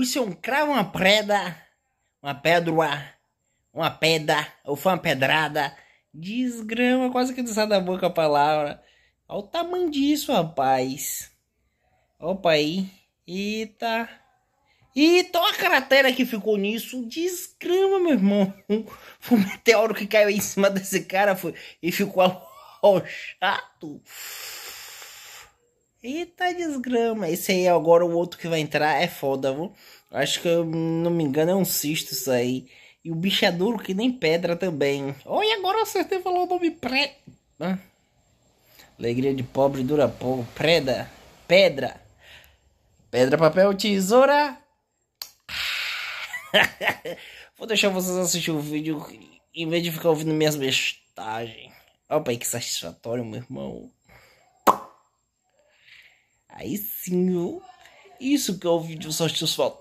isso é um cravo, uma preda, uma pedra, uma pedra, ou foi uma pedrada. Desgrama, quase que não sai da boca a palavra. Olha o tamanho disso, rapaz. Opa aí. Eita. Eita, olha a cratera que ficou nisso. Desgrama, meu irmão. Foi um meteoro que caiu em cima desse cara foi, e ficou arrochado. Eita desgrama. Esse aí é agora o outro que vai entrar é foda, viu? Acho que eu não me engano é um cisto isso aí. E o bicho é duro que nem pedra também. Olha, agora acertei falar o nome pré. Hã? Alegria de pobre dura pouco. Preda. Pedra. Pedra, papel, tesoura. Vou deixar vocês assistir o vídeo em vez de ficar ouvindo minhas bestagens. Opa, que satisfatório, meu irmão. Aí sim, viu? Isso que é o vídeo satisfatório.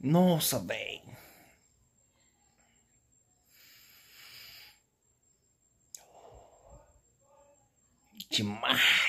Nossa, bem. Demais.